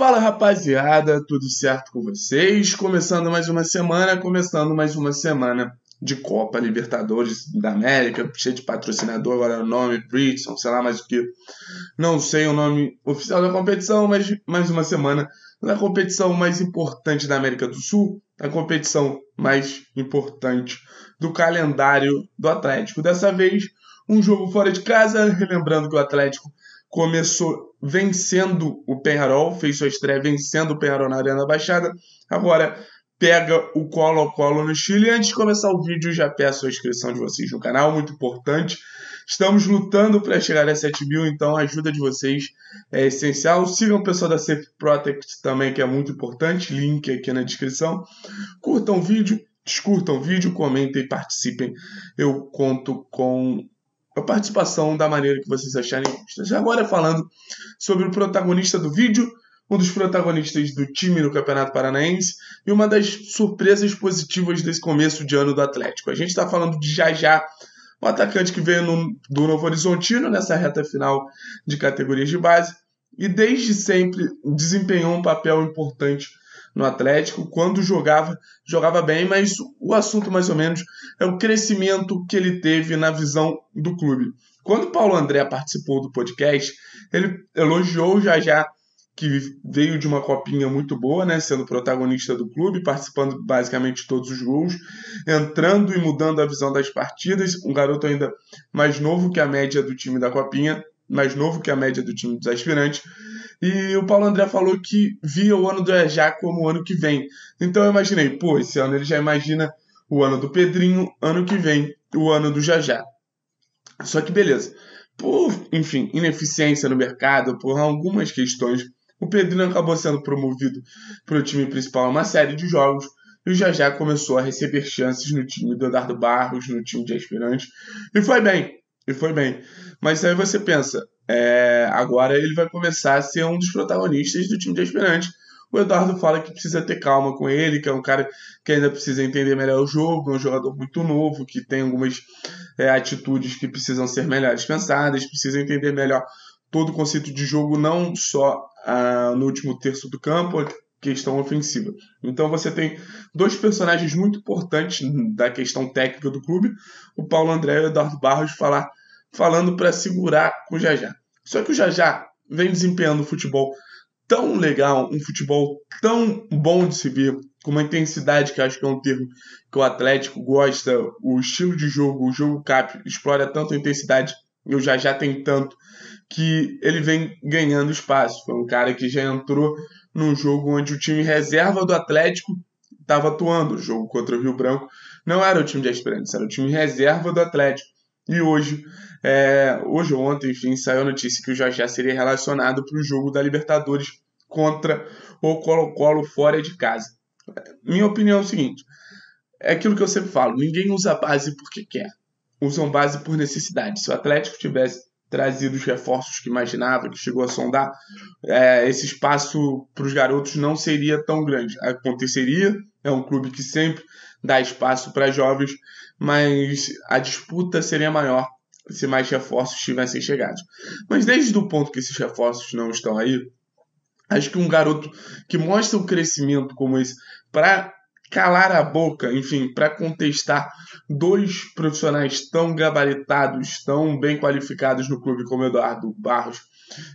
Fala rapaziada, tudo certo com vocês? Começando mais uma semana, começando mais uma semana de Copa Libertadores da América, cheio de patrocinador, agora é o nome, Britson sei lá mais o que. Não sei o nome oficial da competição, mas mais uma semana da competição mais importante da América do Sul, a competição mais importante do calendário do Atlético. Dessa vez, um jogo fora de casa, relembrando que o Atlético começou vencendo o Penharol, fez sua estreia vencendo o Penharol na Arena Baixada. Agora pega o Colo-Colo no Chile. Antes de começar o vídeo, já peço a inscrição de vocês no canal, muito importante. Estamos lutando para chegar a 7 mil, então a ajuda de vocês é essencial. Sigam o pessoal da Safe Protect também, que é muito importante, link aqui na descrição. Curtam o vídeo, descurtam o vídeo, comentem e participem. Eu conto com a participação da maneira que vocês acharem justa. Agora falando sobre o protagonista do vídeo, um dos protagonistas do time no Campeonato Paranaense e uma das surpresas positivas desse começo de ano do Atlético. A gente está falando de já já o atacante que veio no, do Novo Horizontino nessa reta final de categorias de base e desde sempre desempenhou um papel importante no Atlético, quando jogava, jogava bem, mas o assunto mais ou menos é o crescimento que ele teve na visão do clube. Quando o Paulo André participou do podcast, ele elogiou já já que veio de uma copinha muito boa, né, sendo protagonista do clube, participando basicamente de todos os gols, entrando e mudando a visão das partidas, um garoto ainda mais novo que a média do time da copinha, mais novo que a média do time dos aspirantes, e o Paulo André falou que via o ano do EJA como o ano que vem. Então eu imaginei, pô, esse ano ele já imagina o ano do Pedrinho, ano que vem o ano do Jajá. Só que beleza. Por, enfim, ineficiência no mercado, por algumas questões, o Pedrinho acabou sendo promovido para o time principal em uma série de jogos e o Jajá começou a receber chances no time do Eduardo Barros, no time de aspirantes, e foi bem, e foi bem. Mas aí você pensa, é, agora ele vai começar a ser um dos protagonistas do time de aspirantes. O Eduardo fala que precisa ter calma com ele, que é um cara que ainda precisa entender melhor o jogo, é um jogador muito novo, que tem algumas é, atitudes que precisam ser melhores pensadas, precisa entender melhor todo o conceito de jogo, não só ah, no último terço do campo, questão ofensiva. Então você tem dois personagens muito importantes da questão técnica do clube, o Paulo André e o Eduardo Barros falar, falando para segurar o Jajá. Só que o Jajá vem desempenhando um futebol tão legal, um futebol tão bom de se ver, com uma intensidade que acho que é um termo que o Atlético gosta, o estilo de jogo, o jogo cap explora tanto a intensidade e o Jajá tem tanto que ele vem ganhando espaço. Foi um cara que já entrou num jogo onde o time reserva do Atlético estava atuando, o jogo contra o Rio Branco não era o time de Esperança, era o time reserva do Atlético. E hoje, é, hoje ou ontem, enfim, saiu a notícia que o Jajá seria relacionado para o jogo da Libertadores contra o Colo-Colo fora de casa. Minha opinião é o seguinte: é aquilo que eu sempre falo, ninguém usa base porque quer, usam base por necessidade. Se o Atlético tivesse trazido os reforços que imaginava, que chegou a sondar, é, esse espaço para os garotos não seria tão grande. Aconteceria, é um clube que sempre dar espaço para jovens, mas a disputa seria maior se mais reforços tivessem chegado. Mas desde o ponto que esses reforços não estão aí, acho que um garoto que mostra o um crescimento como esse para calar a boca, enfim, para contestar dois profissionais tão gabaritados, tão bem qualificados no clube como Eduardo Barros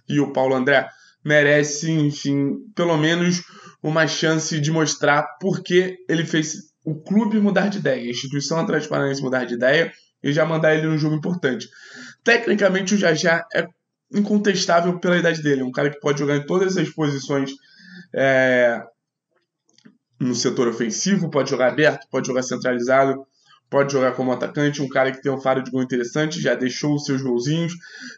e o Paulo André, merece, enfim, pelo menos uma chance de mostrar por que ele fez o clube mudar de ideia, a instituição a transparência mudar de ideia e já mandar ele num jogo importante. Tecnicamente, o Jajá é incontestável pela idade dele. É um cara que pode jogar em todas as posições é, no setor ofensivo, pode jogar aberto, pode jogar centralizado pode jogar como atacante, um cara que tem um faro de gol interessante, já deixou os seus golzinhos,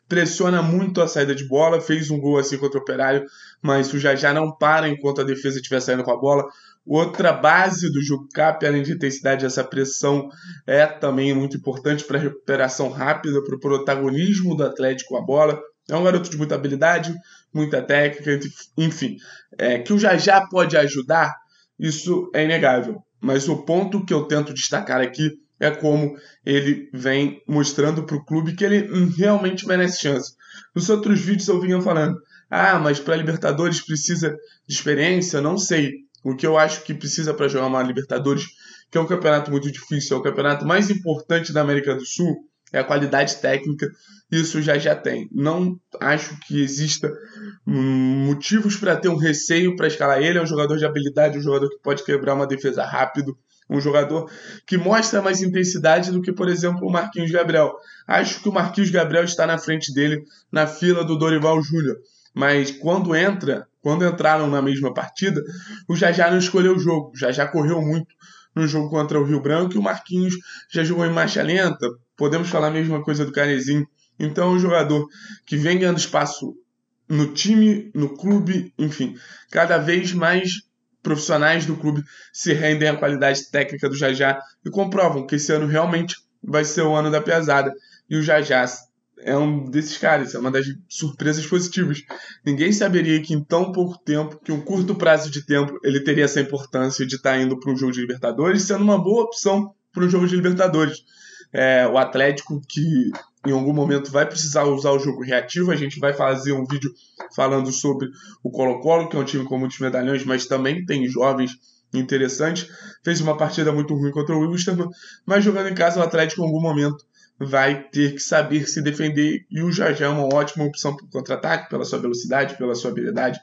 pressiona muito a saída de bola, fez um gol assim contra o Operário, mas isso já já não para enquanto a defesa estiver saindo com a bola. Outra base do jogo além de intensidade, essa pressão é também muito importante para a recuperação rápida, para o protagonismo do Atlético com a bola. É um garoto de muita habilidade, muita técnica, enfim. É, que o Jajá pode ajudar, isso é inegável. Mas o ponto que eu tento destacar aqui é como ele vem mostrando para o clube que ele hum, realmente merece chance. Nos outros vídeos eu vinha falando, ah, mas para Libertadores precisa de experiência, não sei. O que eu acho que precisa para jogar uma Libertadores, que é um campeonato muito difícil, é o campeonato mais importante da América do Sul, é a qualidade técnica, isso já já tem. Não acho que exista hum, motivos para ter um receio para escalar ele. É um jogador de habilidade, um jogador que pode quebrar uma defesa rápido, um jogador que mostra mais intensidade do que, por exemplo, o Marquinhos Gabriel. Acho que o Marquinhos Gabriel está na frente dele na fila do Dorival Júnior. Mas quando entra, quando entraram na mesma partida, o Jajá não escolheu o jogo. O Jajá correu muito no jogo contra o Rio Branco e o Marquinhos já jogou em marcha lenta. Podemos falar a mesma coisa do Canezinho. Então é um jogador que vem ganhando espaço no time, no clube, enfim, cada vez mais profissionais do clube se rendem à qualidade técnica do Jajá e comprovam que esse ano realmente vai ser o ano da pesada. E o Jajá é um desses caras, é uma das surpresas positivas. Ninguém saberia que em tão pouco tempo, que um curto prazo de tempo, ele teria essa importância de estar tá indo para um jogo de Libertadores, sendo uma boa opção para um jogo de Libertadores. É, o Atlético, que em algum momento vai precisar usar o jogo reativo. A gente vai fazer um vídeo falando sobre o Colo-Colo, que é um time com muitos medalhões, mas também tem jovens interessantes. Fez uma partida muito ruim contra o Wilstermann, mas jogando em casa o Atlético em algum momento vai ter que saber se defender e o Jajá é uma ótima opção para o contra-ataque, pela sua velocidade, pela sua habilidade.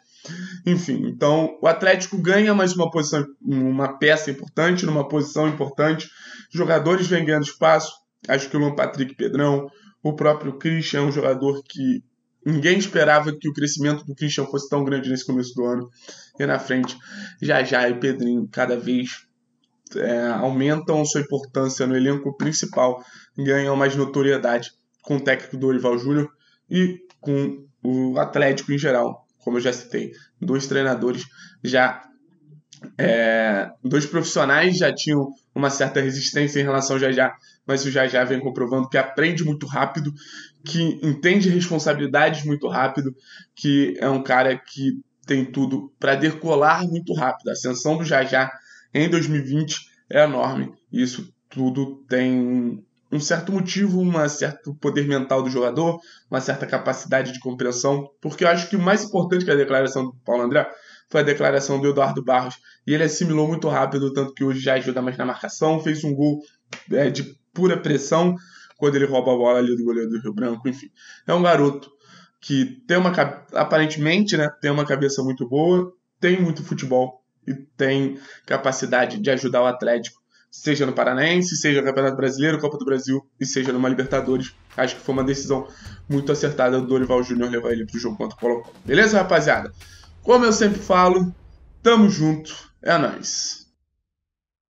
Enfim, então o Atlético ganha mais uma posição, uma peça importante, numa posição importante. Jogadores vêm ganhando espaço. Acho que o Luan Patrick Pedrão, o próprio Christian é um jogador que ninguém esperava que o crescimento do Christian fosse tão grande nesse começo do ano. E na frente, já já e Pedrinho cada vez é, aumentam sua importância no elenco principal, ganham mais notoriedade com o técnico do Dorival Júnior e com o Atlético em geral, como eu já citei. Dois treinadores já. É, dois profissionais já tinham uma certa resistência em relação ao Jajá, mas o Jajá vem comprovando que aprende muito rápido, que entende responsabilidades muito rápido, que é um cara que tem tudo para decolar muito rápido. A ascensão do Jajá em 2020 é enorme. isso tudo tem um certo motivo, um certo poder mental do jogador, uma certa capacidade de compreensão, porque eu acho que o mais importante que a declaração do Paulo André foi a declaração do Eduardo Barros. E ele assimilou muito rápido, tanto que hoje já ajuda mais na marcação, fez um gol é, de pura pressão quando ele rouba a bola ali do goleiro do Rio Branco, enfim. É um garoto que tem uma aparentemente, né, tem uma cabeça muito boa, tem muito futebol e tem capacidade de ajudar o Atlético, seja no Paranaense, seja no Campeonato Brasileiro, Copa do Brasil e seja numa Libertadores. Acho que foi uma decisão muito acertada do Dorival Júnior levar ele pro jogo contra o Colo. Beleza, rapaziada? Como eu sempre falo, tamo junto, é nóis.